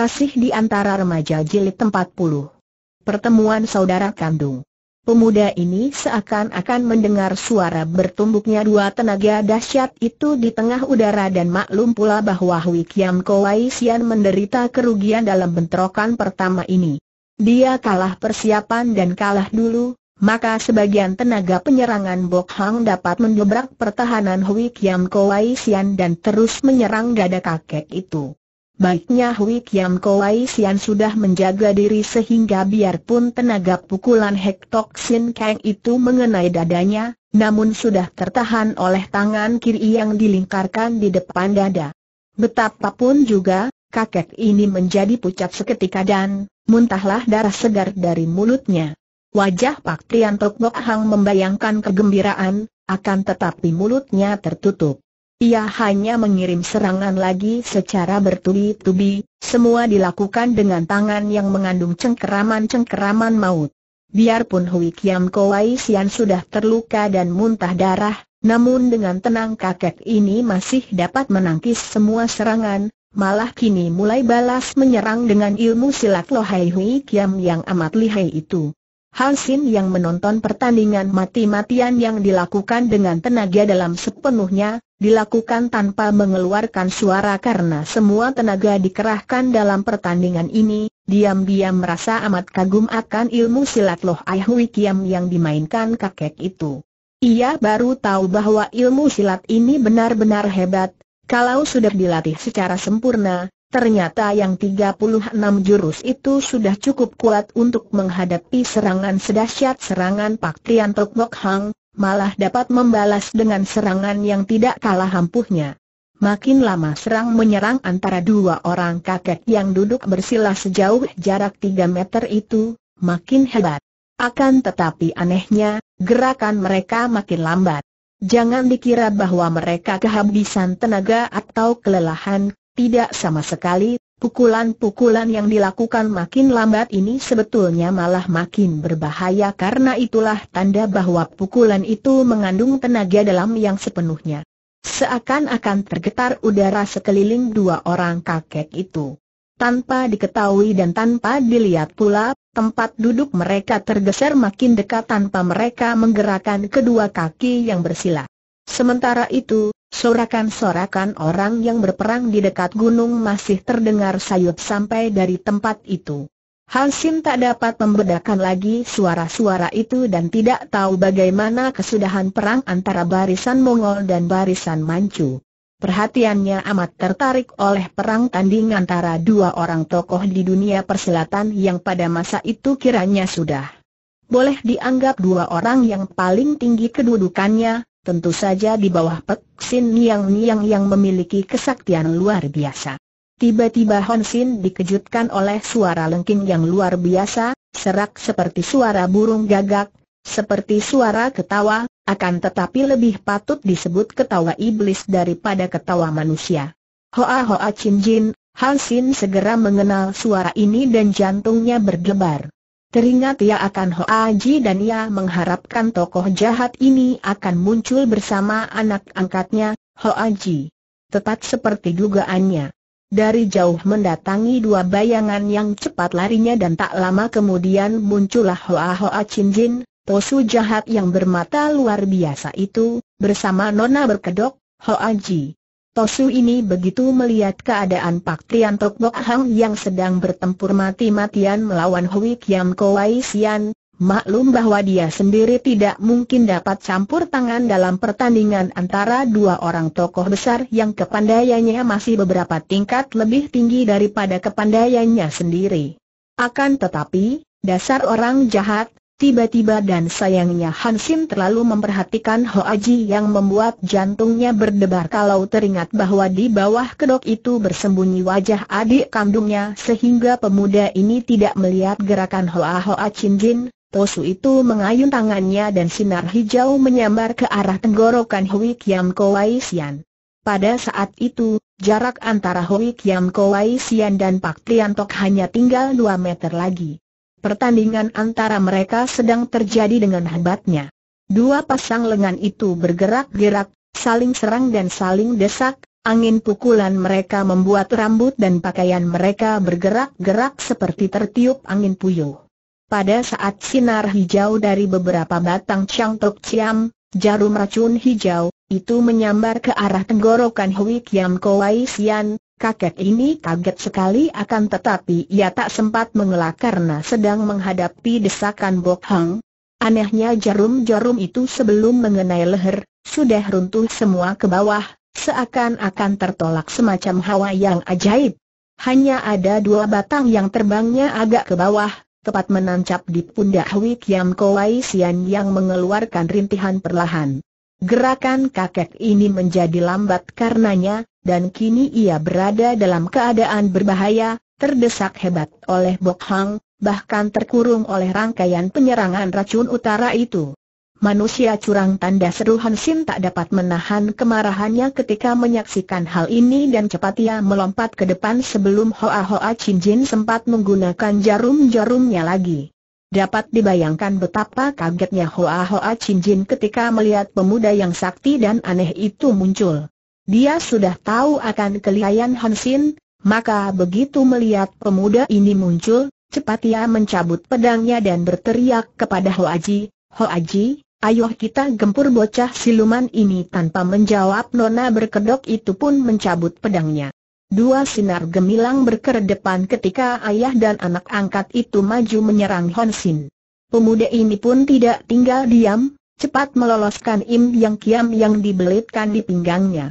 Kasih di antara remaja jilid 40. Pertemuan saudara kandung. Pemuda ini seakan-akan mendengar suara bertumbuknya dua tenaga dahsyat itu di tengah udara dan maklum pula bahwa Hui Kiam Kowai Sian menderita kerugian dalam bentrokan pertama ini. Dia kalah persiapan dan kalah dulu, maka sebagian tenaga penyerangan Bok Hang dapat mendobrak pertahanan Hui Kiam Kowai Sian dan terus menyerang dada kakek itu. Baiknya Hui Kiam Kowai Sian sudah menjaga diri sehingga biarpun tenaga pukulan Hek Tok Sin Kang itu mengenai dadanya, namun sudah tertahan oleh tangan kiri yang dilingkarkan di depan dada. Betapapun juga, kakek ini menjadi pucat seketika dan muntahlah darah segar dari mulutnya. Wajah Pak Trian Tok Bok Hang membayangkan kegembiraan, akan tetapi mulutnya tertutup. Ia hanya mengirim serangan lagi secara bertubi-tubi, semua dilakukan dengan tangan yang mengandung cengkeraman-cengkeraman maut. Biarpun Hui Kiam Kowai Sian sudah terluka dan muntah darah, namun dengan tenang kakek ini masih dapat menangkis semua serangan, malah kini mulai balas menyerang dengan ilmu silat Lohai Hui Kiam yang amat lihai itu. Hansin yang menonton pertandingan mati-matian yang dilakukan dengan tenaga dalam sepenuhnya, dilakukan tanpa mengeluarkan suara karena semua tenaga dikerahkan dalam pertandingan ini, diam-diam merasa amat kagum akan ilmu silat Loh Ai Hui Kiam yang dimainkan kakek itu. Ia baru tahu bahwa ilmu silat ini benar-benar hebat, kalau sudah dilatih secara sempurna, Ternyata yang 36 jurus itu sudah cukup kuat untuk menghadapi serangan sedahsyat serangan Pak Tian Tok Mok Hang, malah dapat membalas dengan serangan yang tidak kalah ampuhnya. Makin lama serang menyerang antara dua orang kakek yang duduk bersila sejauh jarak 3 meter itu, makin hebat. Akan tetapi anehnya, gerakan mereka makin lambat. Jangan dikira bahwa mereka kehabisan tenaga atau kelelahan, tidak sama sekali, pukulan-pukulan yang dilakukan makin lambat ini sebetulnya malah makin berbahaya karena itulah tanda bahwa pukulan itu mengandung tenaga dalam yang sepenuhnya. Seakan-akan tergetar udara sekeliling dua orang kakek itu. Tanpa diketahui dan tanpa dilihat pula, tempat duduk mereka tergeser makin dekat tanpa mereka menggerakkan kedua kaki yang bersila. Sementara itu, Sorakan-sorakan orang yang berperang di dekat gunung masih terdengar sayup sampai dari tempat itu. Hansin tak dapat membedakan lagi suara-suara itu dan tidak tahu bagaimana kesudahan perang antara barisan Mongol dan barisan Manchu. Perhatiannya amat tertarik oleh perang tanding antara dua orang tokoh di dunia perselatan yang pada masa itu kiranya sudah boleh dianggap dua orang yang paling tinggi kedudukannya, tentu saja di bawah Pek Sin Niang Niang yang memiliki kesaktian luar biasa. Tiba-tiba Hon Sin dikejutkan oleh suara lengking yang luar biasa, serak seperti suara burung gagak, seperti suara ketawa, akan tetapi lebih patut disebut ketawa iblis daripada ketawa manusia. Hoa Hoa Chin Jin, Hon segera mengenal suara ini dan jantungnya berdebar. Teringat ia akan Hoa Ji dan ia mengharapkan tokoh jahat ini akan muncul bersama anak angkatnya, Hoa Ji. Tepat seperti dugaannya. Dari jauh mendatangi dua bayangan yang cepat larinya dan tak lama kemudian muncullah Hoa Hoa Chin Jin, Tosu jahat yang bermata luar biasa itu, bersama Nona berkedok, Hoa Ji. Tosu ini begitu melihat keadaan Pak Tian Tok Bok Hang yang sedang bertempur mati-matian melawan Hui Kiam Kowai Sian, maklum bahwa dia sendiri tidak mungkin dapat campur tangan dalam pertandingan antara dua orang tokoh besar yang kepandaiannya masih beberapa tingkat lebih tinggi daripada kepandaiannya sendiri. Akan tetapi, dasar orang jahat, Tiba-tiba dan sayangnya Hansin terlalu memperhatikan Hoaji yang membuat jantungnya berdebar kalau teringat bahwa di bawah kedok itu bersembunyi wajah adik kandungnya sehingga pemuda ini tidak melihat gerakan Hoa Hoa Chin Jin. Tosu itu mengayun tangannya dan sinar hijau menyambar ke arah tenggorokan Hui Kiam Kowai Sian. Pada saat itu, jarak antara Hui Kiam Kowai Sian dan Pak Triantok hanya tinggal 2 meter lagi. Pertandingan antara mereka sedang terjadi dengan hebatnya. Dua pasang lengan itu bergerak-gerak, saling serang dan saling desak, angin pukulan mereka membuat rambut dan pakaian mereka bergerak-gerak seperti tertiup angin puyuh. Pada saat sinar hijau dari beberapa batang cangkuk ciam, jarum racun hijau, itu menyambar ke arah tenggorokan Hui Kiam Kowai Sian, Kakek ini kaget sekali akan tetapi ia tak sempat mengelak karena sedang menghadapi desakan Bok Hang. Anehnya jarum-jarum itu sebelum mengenai leher, sudah runtuh semua ke bawah, seakan-akan tertolak semacam hawa yang ajaib. Hanya ada dua batang yang terbangnya agak ke bawah, tepat menancap di pundak Wik Kiam Kowai Sian yang mengeluarkan rintihan perlahan. Gerakan kakek ini menjadi lambat karenanya, dan kini ia berada dalam keadaan berbahaya, terdesak hebat oleh Bok Hang, bahkan terkurung oleh rangkaian penyerangan racun utara itu. Manusia curang tanda seru Han Sin tak dapat menahan kemarahannya ketika menyaksikan hal ini dan cepat ia melompat ke depan sebelum Hoa Hoa Chin Jin sempat menggunakan jarum-jarumnya lagi. Dapat dibayangkan betapa kagetnya Hoa Hoa Chin Jin ketika melihat pemuda yang sakti dan aneh itu muncul. Dia sudah tahu akan kelihayan Hansin, maka begitu melihat pemuda ini muncul, cepat ia mencabut pedangnya dan berteriak kepada Ho Aji, Ho Aji, ayo kita gempur bocah siluman ini tanpa menjawab nona berkedok itu pun mencabut pedangnya. Dua sinar gemilang berkedepan ketika ayah dan anak angkat itu maju menyerang Hansin. Pemuda ini pun tidak tinggal diam, cepat meloloskan Im Yang Kiam yang dibelitkan di pinggangnya.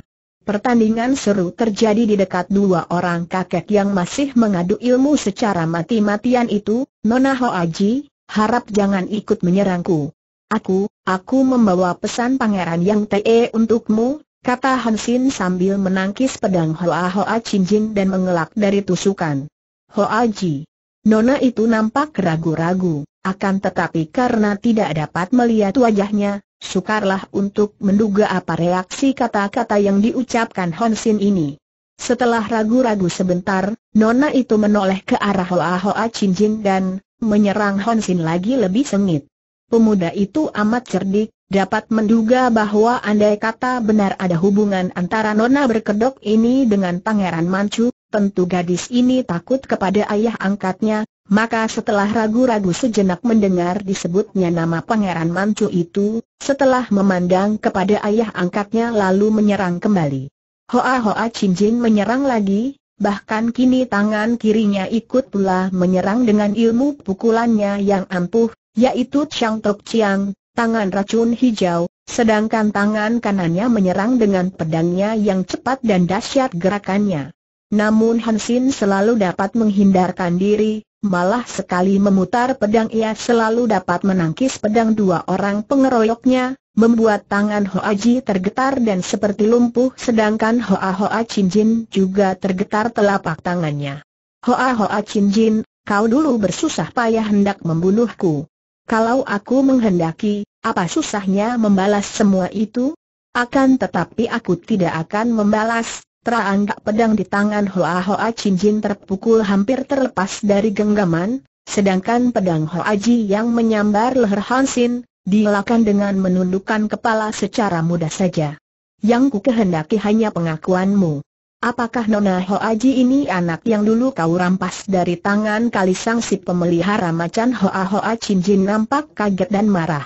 Pertandingan seru terjadi di dekat dua orang kakek yang masih mengadu ilmu secara mati-matian itu, Nona Aji, harap jangan ikut menyerangku. Aku, aku membawa pesan pangeran yang te untukmu, kata Hansin sambil menangkis pedang Hoa Hoa Chin Jin dan mengelak dari tusukan. Ho Aji. Nona itu nampak ragu-ragu, akan tetapi karena tidak dapat melihat wajahnya, sukarlah untuk menduga apa reaksi kata-kata yang diucapkan Honsin ini. Setelah ragu-ragu sebentar, Nona itu menoleh ke arah Hoa Hoa Cinjing dan menyerang Honsin lagi lebih sengit. Pemuda itu amat cerdik, dapat menduga bahwa andai kata benar ada hubungan antara Nona berkedok ini dengan Pangeran Manchu, tentu gadis ini takut kepada ayah angkatnya, maka setelah ragu-ragu sejenak mendengar disebutnya nama Pangeran Mancu itu, setelah memandang kepada ayah angkatnya lalu menyerang kembali. Hoa Hoa Jin menyerang lagi, bahkan kini tangan kirinya ikut pula menyerang dengan ilmu pukulannya yang ampuh, yaitu Chang Tok Chiang, tangan racun hijau, sedangkan tangan kanannya menyerang dengan pedangnya yang cepat dan dahsyat gerakannya. Namun Hansin selalu dapat menghindarkan diri, malah sekali memutar pedang ia selalu dapat menangkis pedang dua orang pengeroyoknya, membuat tangan Hoa Ji tergetar dan seperti lumpuh sedangkan Hoa Hoa Chin Jin juga tergetar telapak tangannya. Hoa Hoa Chin Jin, kau dulu bersusah payah hendak membunuhku. Kalau aku menghendaki, apa susahnya membalas semua itu? Akan tetapi aku tidak akan membalas, Teranggak pedang di tangan Hoa Hoa Cincin terpukul hampir terlepas dari genggaman, sedangkan pedang Hoa Ji yang menyambar leher Hansin, dielakkan dengan menundukkan kepala secara mudah saja. Yang ku kehendaki hanya pengakuanmu. Apakah Nona Hoa Ji ini anak yang dulu kau rampas dari tangan Kalisang si pemelihara macan Hoa Hoa Cincin nampak kaget dan marah.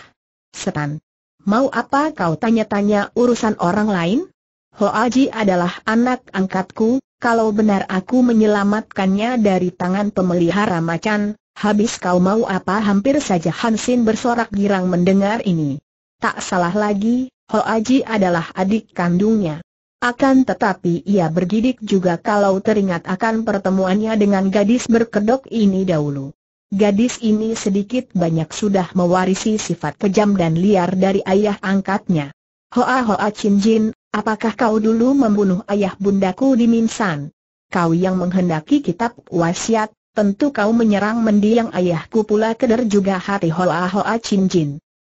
Setan. Mau apa kau tanya-tanya urusan orang lain? Hoaji adalah anak angkatku, kalau benar aku menyelamatkannya dari tangan pemelihara macan, habis kau mau apa hampir saja Hansin bersorak girang mendengar ini. Tak salah lagi, Hoaji adalah adik kandungnya. Akan tetapi ia bergidik juga kalau teringat akan pertemuannya dengan gadis berkedok ini dahulu. Gadis ini sedikit banyak sudah mewarisi sifat kejam dan liar dari ayah angkatnya. Hoa Hoa Chin Jin Apakah kau dulu membunuh ayah bundaku di Minsan? Kau yang menghendaki kitab wasiat, tentu kau menyerang mendiang ayahku pula keder juga hati Hoa Hoa Chin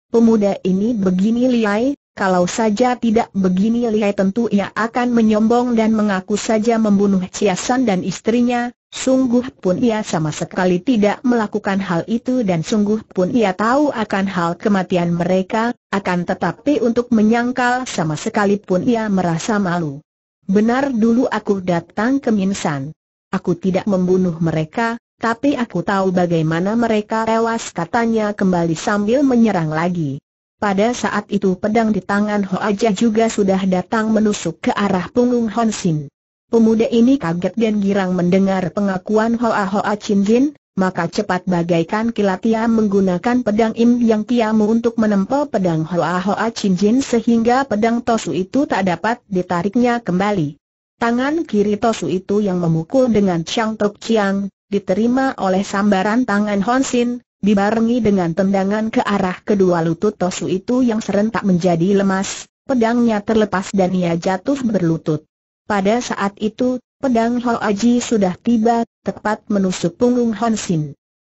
Pemuda ini begini liai, kalau saja tidak begini lihai tentu ia akan menyombong dan mengaku saja membunuh Ciasan dan istrinya, sungguh pun ia sama sekali tidak melakukan hal itu dan sungguh pun ia tahu akan hal kematian mereka, akan tetapi untuk menyangkal sama sekali pun ia merasa malu. Benar dulu aku datang ke Minsan. Aku tidak membunuh mereka, tapi aku tahu bagaimana mereka tewas katanya kembali sambil menyerang lagi. Pada saat itu pedang di tangan Ho Aja juga sudah datang menusuk ke arah punggung Honsin. Pemuda ini kaget dan girang mendengar pengakuan Hoa Hoa Chin Jin, maka cepat bagaikan kilat ia menggunakan pedang Im Yang tiamu untuk menempel pedang Hoa Hoa Chin Jin sehingga pedang Tosu itu tak dapat ditariknya kembali. Tangan kiri Tosu itu yang memukul dengan Chang Tok Chiang, diterima oleh sambaran tangan Honsin dibarengi dengan tendangan ke arah kedua lutut Tosu itu yang serentak menjadi lemas, pedangnya terlepas dan ia jatuh berlutut. Pada saat itu, pedang Ho Aji sudah tiba, tepat menusuk punggung Hon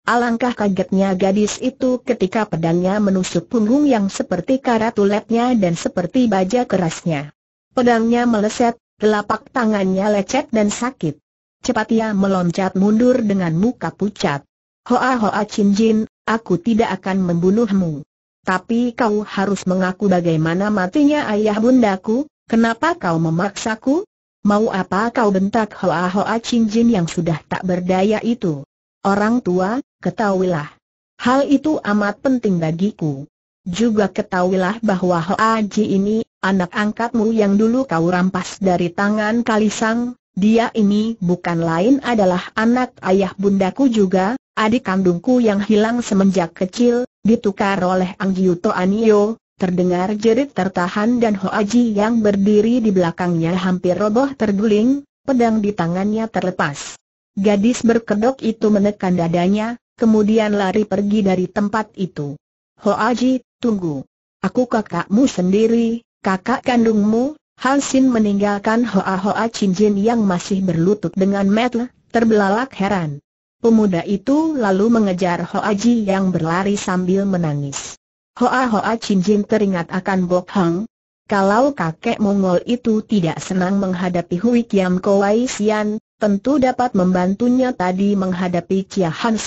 Alangkah kagetnya gadis itu ketika pedangnya menusuk punggung yang seperti karat uletnya dan seperti baja kerasnya. Pedangnya meleset, telapak tangannya lecet dan sakit. Cepat ia meloncat mundur dengan muka pucat. Hoa Hoa Chin Jin, aku tidak akan membunuhmu. Tapi kau harus mengaku bagaimana matinya ayah bundaku, kenapa kau memaksaku? Mau apa kau bentak Hoa Hoa Chin Jin yang sudah tak berdaya itu? Orang tua, ketahuilah. Hal itu amat penting bagiku. Juga ketahuilah bahwa Hoa Ji ini, anak angkatmu yang dulu kau rampas dari tangan Kalisang, dia ini bukan lain adalah anak ayah bundaku juga, adik kandungku yang hilang semenjak kecil, ditukar oleh Anggiuto Anio, terdengar jerit tertahan dan Hoaji yang berdiri di belakangnya hampir roboh terguling, pedang di tangannya terlepas. Gadis berkedok itu menekan dadanya, kemudian lari pergi dari tempat itu. Hoaji, tunggu. Aku kakakmu sendiri, kakak kandungmu, Han meninggalkan Hoa Hoa Chin Jin yang masih berlutut dengan metel, terbelalak heran. Pemuda itu lalu mengejar Hoa Ji yang berlari sambil menangis. Hoa Hoa Chin Jin teringat akan Bok Hang, kalau kakek Mongol itu tidak senang menghadapi Hui Kiam Kowai Sian, tentu dapat membantunya tadi menghadapi Chia Han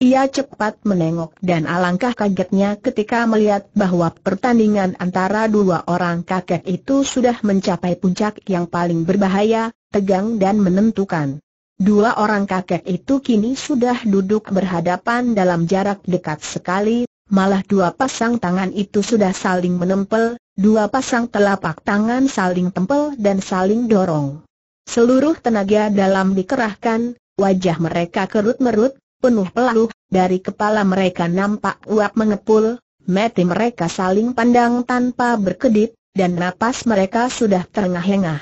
ia cepat menengok dan alangkah kagetnya ketika melihat bahwa pertandingan antara dua orang kakek itu sudah mencapai puncak yang paling berbahaya, tegang dan menentukan. Dua orang kakek itu kini sudah duduk berhadapan dalam jarak dekat sekali, malah dua pasang tangan itu sudah saling menempel, dua pasang telapak tangan saling tempel dan saling dorong. Seluruh tenaga dalam dikerahkan, wajah mereka kerut-merut, penuh peluh, dari kepala mereka nampak uap mengepul, mati mereka saling pandang tanpa berkedip, dan napas mereka sudah terengah-engah.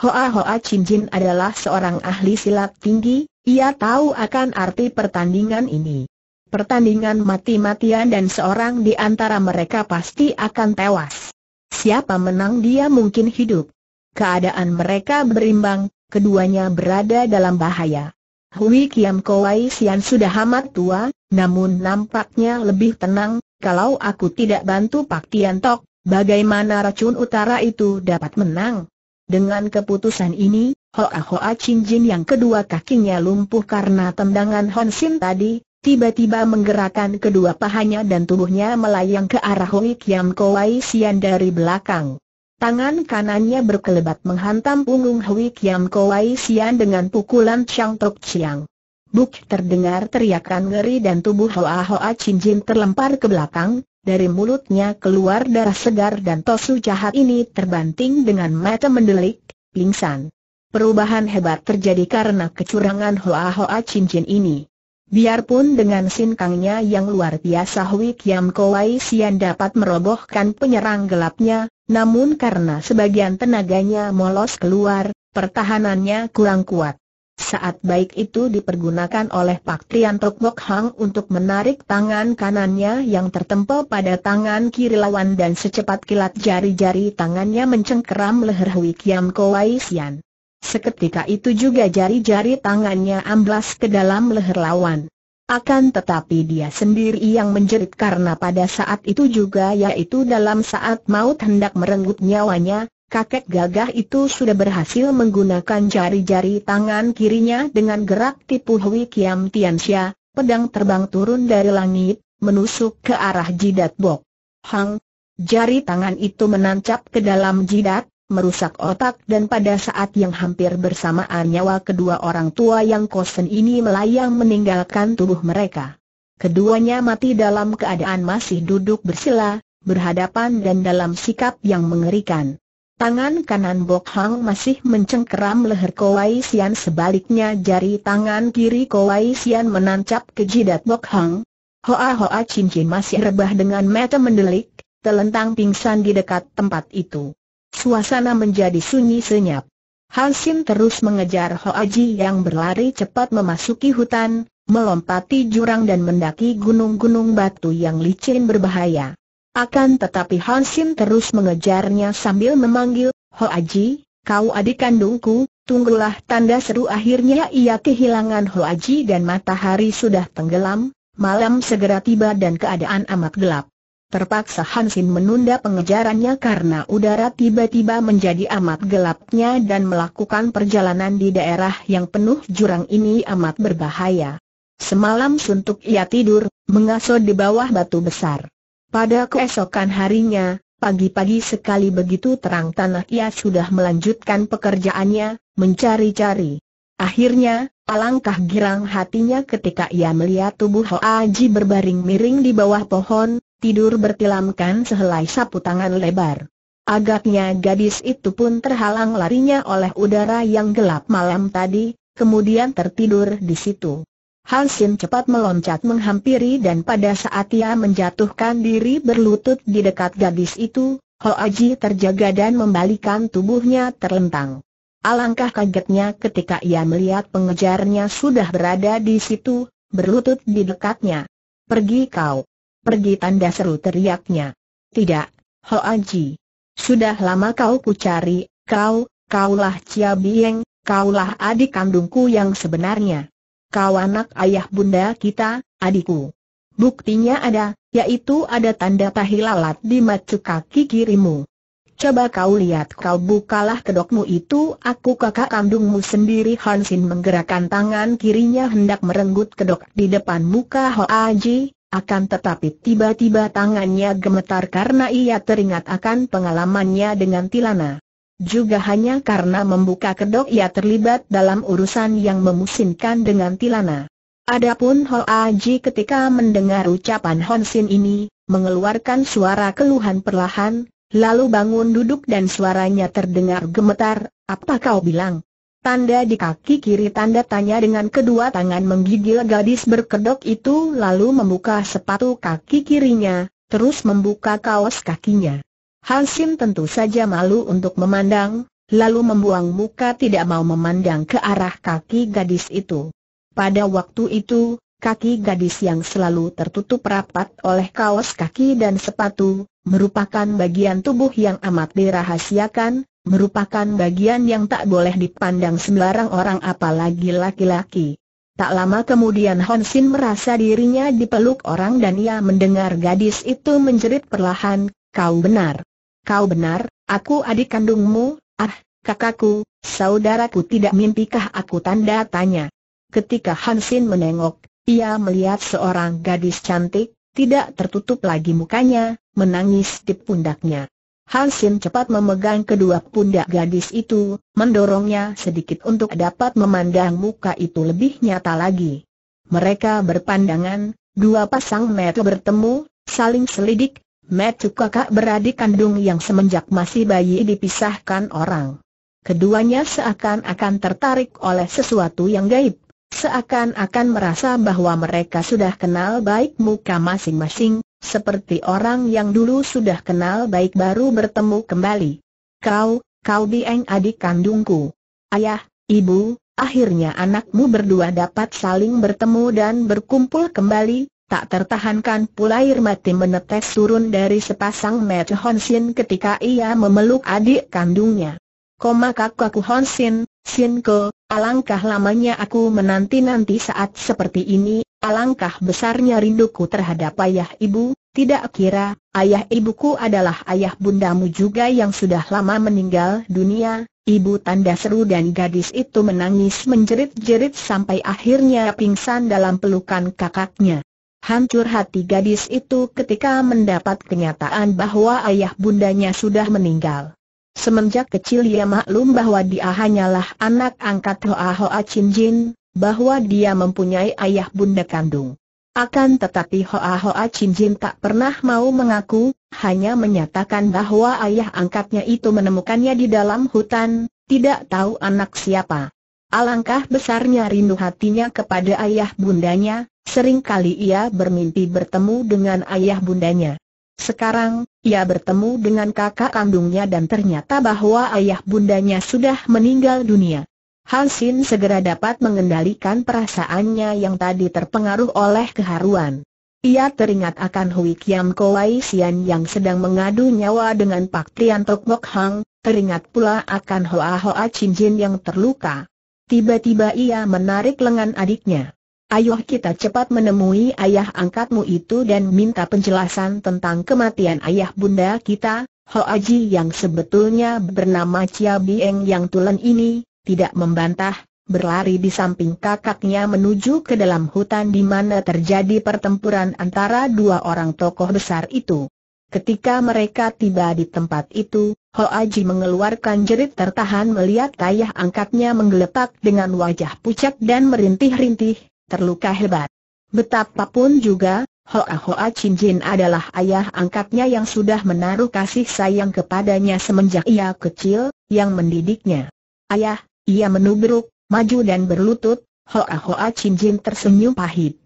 Hoa Hoa Chin Jin adalah seorang ahli silat tinggi, ia tahu akan arti pertandingan ini. Pertandingan mati-matian dan seorang di antara mereka pasti akan tewas. Siapa menang dia mungkin hidup. Keadaan mereka berimbang, keduanya berada dalam bahaya. Hui Kiam Kowai Sian sudah amat tua, namun nampaknya lebih tenang, kalau aku tidak bantu Pak Tian Tok, bagaimana racun utara itu dapat menang? Dengan keputusan ini, Hoa Hoa Chin Jin yang kedua kakinya lumpuh karena tendangan Hon Sin tadi, tiba-tiba menggerakkan kedua pahanya dan tubuhnya melayang ke arah Hui Kiam Kowai Sian dari belakang. Tangan kanannya berkelebat menghantam punggung Hui Kiam Kowai Sian dengan pukulan Chang Tok Chiang. Buk terdengar teriakan ngeri dan tubuh Hoa Hoa Chin Jin terlempar ke belakang, dari mulutnya keluar darah segar dan tosu jahat ini terbanting dengan mata mendelik, pingsan. Perubahan hebat terjadi karena kecurangan Hoa Hoa Chin Jin ini. Biarpun dengan sinkangnya yang luar biasa Hui Kiam Kowai Sian dapat merobohkan penyerang gelapnya, namun karena sebagian tenaganya molos keluar, pertahanannya kurang kuat. Saat baik itu dipergunakan oleh Pak Trian Tok Mok Hang untuk menarik tangan kanannya yang tertempel pada tangan kiri lawan dan secepat kilat jari-jari tangannya mencengkeram leher Hui Kiam Kowai Sian. Seketika itu juga jari-jari tangannya amblas ke dalam leher lawan. Akan tetapi dia sendiri yang menjerit karena pada saat itu juga yaitu dalam saat maut hendak merenggut nyawanya, kakek gagah itu sudah berhasil menggunakan jari-jari tangan kirinya dengan gerak tipu Hui Kiam xia, pedang terbang turun dari langit, menusuk ke arah jidat Bok. Hang! Jari tangan itu menancap ke dalam jidat, merusak otak dan pada saat yang hampir bersamaan nyawa kedua orang tua yang kosen ini melayang meninggalkan tubuh mereka. Keduanya mati dalam keadaan masih duduk bersila, berhadapan dan dalam sikap yang mengerikan. Tangan kanan Bok Hang masih mencengkeram leher Kowai Sian sebaliknya jari tangan kiri Kowai Sian menancap ke jidat Bok Hang. Hoa Hoa Chin Chin masih rebah dengan mata mendelik, telentang pingsan di dekat tempat itu. Suasana menjadi sunyi senyap. Hansin terus mengejar Hoaji Aji yang berlari cepat memasuki hutan, melompati jurang dan mendaki gunung-gunung batu yang licin berbahaya. Akan tetapi Hansin terus mengejarnya sambil memanggil, Hoaji, Aji, kau adik kandungku, tunggulah tanda seru akhirnya ia kehilangan Hoaji Aji dan matahari sudah tenggelam, malam segera tiba dan keadaan amat gelap. Terpaksa Hansin menunda pengejarannya karena udara tiba-tiba menjadi amat gelapnya dan melakukan perjalanan di daerah yang penuh jurang ini amat berbahaya. Semalam suntuk ia tidur, mengasuh di bawah batu besar. Pada keesokan harinya, pagi-pagi sekali begitu terang tanah ia sudah melanjutkan pekerjaannya, mencari-cari. Akhirnya, alangkah girang hatinya ketika ia melihat tubuh Hoaji Ji berbaring miring di bawah pohon, tidur bertilamkan sehelai sapu tangan lebar. Agaknya gadis itu pun terhalang larinya oleh udara yang gelap malam tadi, kemudian tertidur di situ. Hansin cepat meloncat menghampiri dan pada saat ia menjatuhkan diri berlutut di dekat gadis itu, Ho Aji terjaga dan membalikan tubuhnya terlentang. Alangkah kagetnya ketika ia melihat pengejarnya sudah berada di situ, berlutut di dekatnya. Pergi kau. Pergi tanda seru teriaknya. Tidak, Ho Aji. Sudah lama kau ku cari, kau, kaulah Cia Bieng, kaulah adik kandungku yang sebenarnya. Kau anak ayah bunda kita, adikku. Buktinya ada, yaitu ada tanda tahi lalat di macu kaki kirimu. Coba kau lihat kau bukalah kedokmu itu Aku kakak kandungmu sendiri Hansin menggerakkan tangan kirinya hendak merenggut kedok di depan muka Ho Aji, akan tetapi tiba-tiba tangannya gemetar karena ia teringat akan pengalamannya dengan Tilana. Juga hanya karena membuka kedok ia terlibat dalam urusan yang memusingkan dengan Tilana. Adapun Ho Aji ketika mendengar ucapan Honsin ini, mengeluarkan suara keluhan perlahan, lalu bangun duduk dan suaranya terdengar gemetar, apa kau bilang? Tanda di kaki kiri tanda tanya dengan kedua tangan menggigil gadis berkedok itu lalu membuka sepatu kaki kirinya, terus membuka kaos kakinya. Hansim tentu saja malu untuk memandang, lalu membuang muka tidak mau memandang ke arah kaki gadis itu. Pada waktu itu, kaki gadis yang selalu tertutup rapat oleh kaos kaki dan sepatu, merupakan bagian tubuh yang amat dirahasiakan, merupakan bagian yang tak boleh dipandang sembarang orang apalagi laki-laki. Tak lama kemudian Hon Sin merasa dirinya dipeluk orang dan ia mendengar gadis itu menjerit perlahan, kau benar. Kau benar, aku adik kandungmu, ah, kakakku, saudaraku tidak mimpikah aku tanda tanya. Ketika Hon Sin menengok, ia melihat seorang gadis cantik, tidak tertutup lagi mukanya, menangis di pundaknya. Hansin cepat memegang kedua pundak gadis itu, mendorongnya sedikit untuk dapat memandang muka itu lebih nyata lagi. Mereka berpandangan, dua pasang mata bertemu, saling selidik, metu kakak beradik kandung yang semenjak masih bayi dipisahkan orang. Keduanya seakan-akan tertarik oleh sesuatu yang gaib, seakan-akan merasa bahwa mereka sudah kenal baik muka masing-masing, seperti orang yang dulu sudah kenal baik baru bertemu kembali. Kau, kau Bieng adik kandungku. Ayah, ibu, akhirnya anakmu berdua dapat saling bertemu dan berkumpul kembali, tak tertahankan pula air mati menetes turun dari sepasang mata Honsin ketika ia memeluk adik kandungnya. Koma kakakku Honsin, Sinko, Alangkah lamanya aku menanti-nanti saat seperti ini, alangkah besarnya rinduku terhadap ayah ibu, tidak kira, ayah ibuku adalah ayah bundamu juga yang sudah lama meninggal dunia, ibu tanda seru dan gadis itu menangis menjerit-jerit sampai akhirnya pingsan dalam pelukan kakaknya. Hancur hati gadis itu ketika mendapat kenyataan bahwa ayah bundanya sudah meninggal. Semenjak kecil ia maklum bahwa dia hanyalah anak angkat Hoa Hoa Chin Jin, bahwa dia mempunyai ayah bunda kandung. Akan tetapi Hoa Hoa Chin Jin tak pernah mau mengaku, hanya menyatakan bahwa ayah angkatnya itu menemukannya di dalam hutan, tidak tahu anak siapa. Alangkah besarnya rindu hatinya kepada ayah bundanya, seringkali ia bermimpi bertemu dengan ayah bundanya. Sekarang, ia bertemu dengan kakak kandungnya dan ternyata bahwa ayah bundanya sudah meninggal dunia. Hansin segera dapat mengendalikan perasaannya yang tadi terpengaruh oleh keharuan. Ia teringat akan Hui Kiam Kowai Sian yang sedang mengadu nyawa dengan Pak Tian Tok Mok Hang, teringat pula akan Hoa Hoa Chin Jin yang terluka. Tiba-tiba ia menarik lengan adiknya. Ayuh kita cepat menemui ayah angkatmu itu dan minta penjelasan tentang kematian ayah bunda kita, Ho Aji yang sebetulnya bernama Chia Bieng yang tulen ini, tidak membantah, berlari di samping kakaknya menuju ke dalam hutan di mana terjadi pertempuran antara dua orang tokoh besar itu. Ketika mereka tiba di tempat itu, Ho Aji mengeluarkan jerit tertahan melihat ayah angkatnya menggeletak dengan wajah pucat dan merintih-rintih, terluka hebat. Betapapun juga, Hoa Hoa Chin Jin adalah ayah angkatnya yang sudah menaruh kasih sayang kepadanya semenjak ia kecil, yang mendidiknya. Ayah, ia menubruk, maju dan berlutut, Hoa Hoa Chin Jin tersenyum pahit.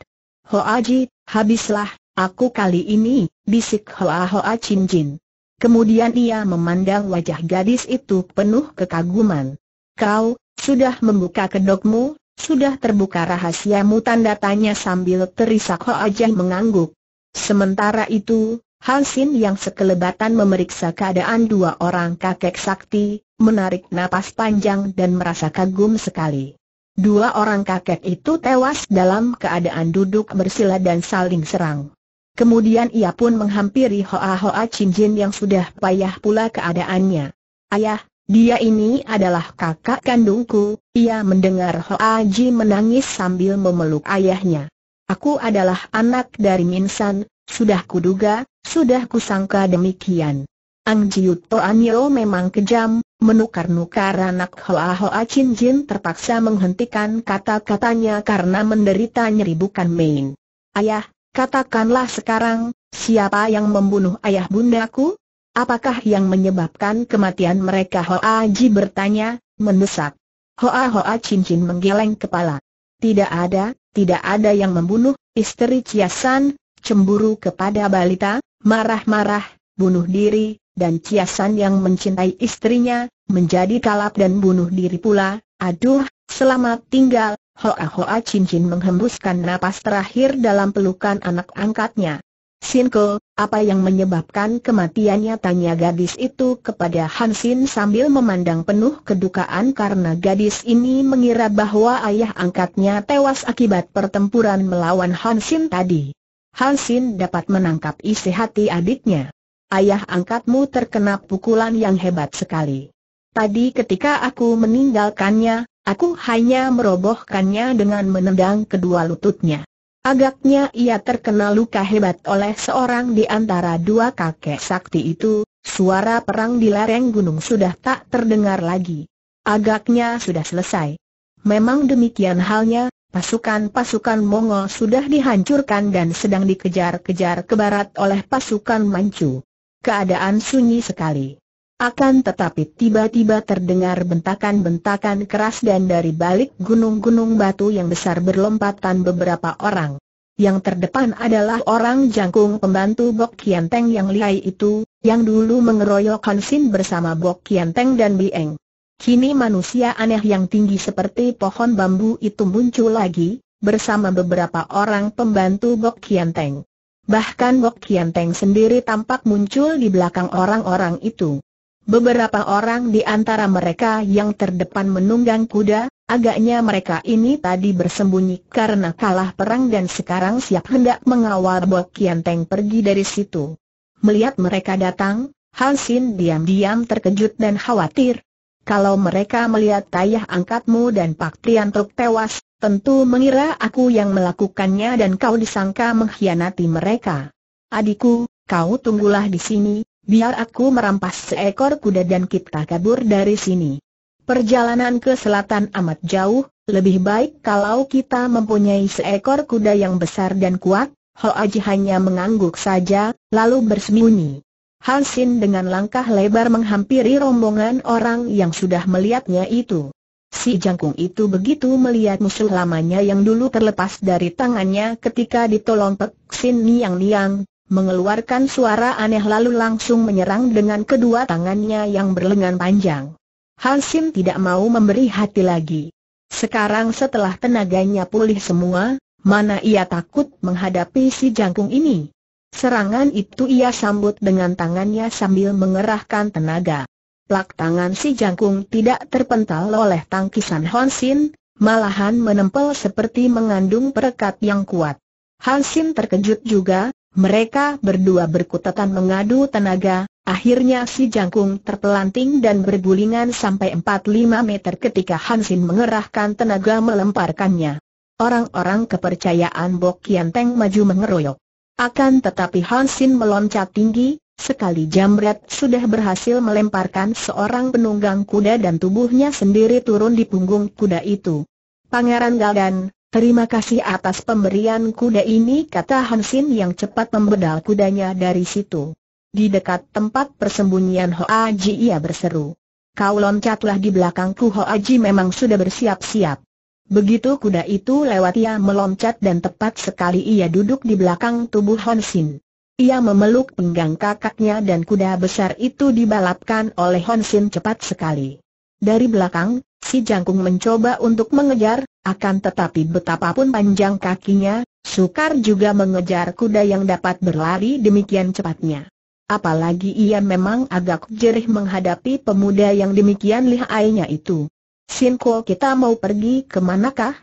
Hoa Ji, habislah, aku kali ini, bisik Hoa Hoa Chin Jin. Kemudian ia memandang wajah gadis itu penuh kekaguman. Kau, sudah membuka kedokmu, sudah terbuka rahasiamu tanda tanya sambil terisak Ho Ajah mengangguk. Sementara itu, Hansin yang sekelebatan memeriksa keadaan dua orang kakek sakti, menarik napas panjang dan merasa kagum sekali. Dua orang kakek itu tewas dalam keadaan duduk bersila dan saling serang. Kemudian ia pun menghampiri Hoa Hoa Chin Jin yang sudah payah pula keadaannya. Ayah, dia ini adalah kakak kandungku, ia mendengar Hoa Ji menangis sambil memeluk ayahnya. Aku adalah anak dari Minsan, sudah kuduga, sudah kusangka demikian. Ang Jiut Toanyo memang kejam, menukar-nukar anak Hoa Hoa Chin Jin terpaksa menghentikan kata-katanya karena menderita nyeri bukan main. Ayah, katakanlah sekarang, siapa yang membunuh ayah bundaku? Apakah yang menyebabkan kematian mereka Hoa Ji bertanya, mendesak. Hoa Hoa Cincin menggeleng kepala. Tidak ada, tidak ada yang membunuh, istri Ciasan, cemburu kepada balita, marah-marah, bunuh diri, dan Ciasan yang mencintai istrinya, menjadi kalap dan bunuh diri pula, aduh, selamat tinggal, Hoa Hoa Cincin menghembuskan napas terakhir dalam pelukan anak angkatnya. Sinko, apa yang menyebabkan kematiannya tanya gadis itu kepada Hansin sambil memandang penuh kedukaan karena gadis ini mengira bahwa ayah angkatnya tewas akibat pertempuran melawan Hansin tadi. Hansin dapat menangkap isi hati adiknya. Ayah angkatmu terkena pukulan yang hebat sekali. Tadi ketika aku meninggalkannya, aku hanya merobohkannya dengan menendang kedua lututnya. Agaknya ia terkena luka hebat oleh seorang di antara dua kakek sakti itu, suara perang di lereng gunung sudah tak terdengar lagi. Agaknya sudah selesai. Memang demikian halnya, pasukan-pasukan Mongol sudah dihancurkan dan sedang dikejar-kejar ke barat oleh pasukan Manchu. Keadaan sunyi sekali. Akan tetapi tiba-tiba terdengar bentakan-bentakan keras dan dari balik gunung-gunung batu yang besar berlompatan beberapa orang. Yang terdepan adalah orang jangkung pembantu Bok Kianteng yang lihai itu, yang dulu mengeroyok Sin bersama Bok Kianteng dan Bieng. Kini manusia aneh yang tinggi seperti pohon bambu itu muncul lagi, bersama beberapa orang pembantu Bok Kianteng. Bahkan Bok Kianteng sendiri tampak muncul di belakang orang-orang itu. Beberapa orang di antara mereka yang terdepan menunggang kuda, agaknya mereka ini tadi bersembunyi karena kalah perang dan sekarang siap hendak mengawal Bok Kian Teng pergi dari situ. Melihat mereka datang, Han Sin diam-diam terkejut dan khawatir. Kalau mereka melihat ayah angkatmu dan Pak Tian Tok tewas, tentu mengira aku yang melakukannya dan kau disangka mengkhianati mereka. Adikku, kau tunggulah di sini, Biar aku merampas seekor kuda dan kita kabur dari sini. Perjalanan ke selatan amat jauh, lebih baik kalau kita mempunyai seekor kuda yang besar dan kuat, aji hanya mengangguk saja, lalu bersembunyi. Hansin dengan langkah lebar menghampiri rombongan orang yang sudah melihatnya itu. Si jangkung itu begitu melihat musuh lamanya yang dulu terlepas dari tangannya ketika ditolong Pek Sin Niang Niang, mengeluarkan suara aneh lalu langsung menyerang dengan kedua tangannya yang berlengan panjang. Hansim tidak mau memberi hati lagi. Sekarang setelah tenaganya pulih semua, mana ia takut menghadapi si jangkung ini? Serangan itu ia sambut dengan tangannya sambil mengerahkan tenaga. Plak tangan si jangkung tidak terpental oleh tangkisan Hansin, malahan menempel seperti mengandung perekat yang kuat. Hansin terkejut juga, mereka berdua berkutatan mengadu tenaga, akhirnya si jangkung terpelanting dan bergulingan sampai 4-5 meter ketika Hansin mengerahkan tenaga melemparkannya. Orang-orang kepercayaan Bok Kian Teng maju mengeroyok. Akan tetapi Hansin meloncat tinggi, sekali jambret sudah berhasil melemparkan seorang penunggang kuda dan tubuhnya sendiri turun di punggung kuda itu. Pangeran Galdan, Terima kasih atas pemberian kuda ini kata Hansin yang cepat membedal kudanya dari situ. Di dekat tempat persembunyian Hoa Ji ia berseru. Kau loncatlah di belakangku Hoa Ji memang sudah bersiap-siap. Begitu kuda itu lewat ia meloncat dan tepat sekali ia duduk di belakang tubuh Hansin. Ia memeluk pinggang kakaknya dan kuda besar itu dibalapkan oleh Hansin cepat sekali. Dari belakang, Si jangkung mencoba untuk mengejar, akan tetapi betapapun panjang kakinya, sukar juga mengejar kuda yang dapat berlari demikian cepatnya. Apalagi ia memang agak jerih menghadapi pemuda yang demikian lihainya itu. Sinko kita mau pergi ke manakah?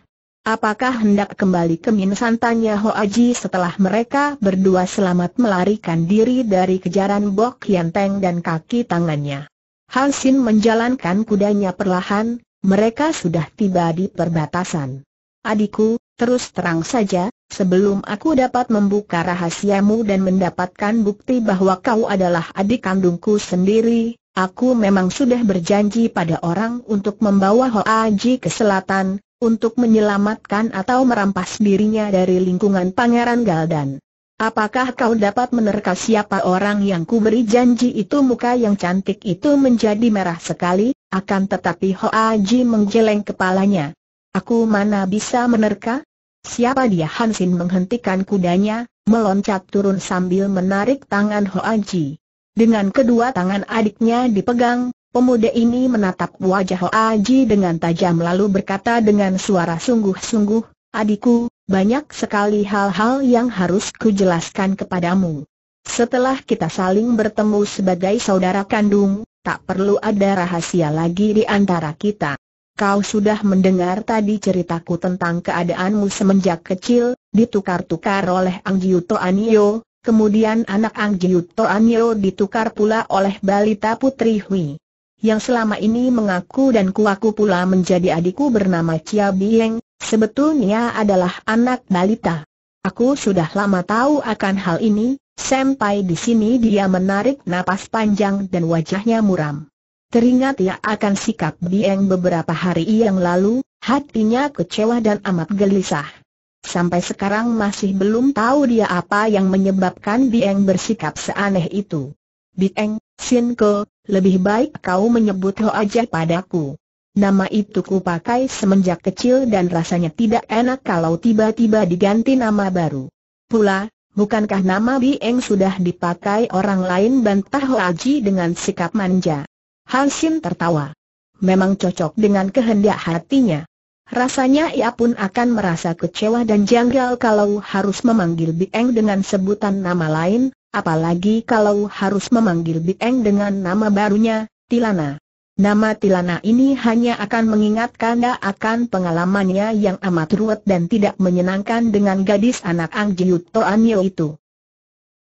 Apakah hendak kembali ke Minsan tanya Ho Aji setelah mereka berdua selamat melarikan diri dari kejaran Bok Hian dan kaki tangannya. Hansin menjalankan kudanya perlahan, mereka sudah tiba di perbatasan. Adikku, terus terang saja, sebelum aku dapat membuka rahasiamu dan mendapatkan bukti bahwa kau adalah adik kandungku sendiri, aku memang sudah berjanji pada orang untuk membawa Hoaji ke selatan, untuk menyelamatkan atau merampas dirinya dari lingkungan Pangeran Galdan. Apakah kau dapat menerka siapa orang yang kuberi janji itu muka yang cantik itu menjadi merah sekali, akan tetapi Hoa Ji menggeleng kepalanya. Aku mana bisa menerka? Siapa dia Hansin menghentikan kudanya, meloncat turun sambil menarik tangan Hoa Ji. Dengan kedua tangan adiknya dipegang, pemuda ini menatap wajah Hoa Ji dengan tajam lalu berkata dengan suara sungguh-sungguh, Adikku, banyak sekali hal-hal yang harus kujelaskan kepadamu. Setelah kita saling bertemu sebagai saudara kandung, tak perlu ada rahasia lagi di antara kita. Kau sudah mendengar tadi ceritaku tentang keadaanmu semenjak kecil, ditukar-tukar oleh Ang Jiuto Anio, kemudian anak Ang Jiuto Anio ditukar pula oleh balita Putri Hui. Yang selama ini mengaku dan kuaku pula menjadi adikku bernama Chia Bieng, sebetulnya adalah anak balita. Aku sudah lama tahu akan hal ini, Sampai di sini dia menarik napas panjang dan wajahnya muram. Teringat ia akan sikap Dieng beberapa hari yang lalu, hatinya kecewa dan amat gelisah. Sampai sekarang masih belum tahu dia apa yang menyebabkan Dieng bersikap seaneh itu. Dieng, Sinko, lebih baik kau menyebut Ho aja padaku. Nama itu ku pakai semenjak kecil dan rasanya tidak enak kalau tiba-tiba diganti nama baru. Pula, Bukankah nama Bieng sudah dipakai orang lain bantah Haji dengan sikap manja? Hansin tertawa. Memang cocok dengan kehendak hatinya. Rasanya ia pun akan merasa kecewa dan janggal kalau harus memanggil Bieng dengan sebutan nama lain, apalagi kalau harus memanggil Bieng dengan nama barunya, Tilana. Nama Tilana ini hanya akan mengingatkan dia akan pengalamannya yang amat ruwet dan tidak menyenangkan dengan gadis anak Ang Jiu itu.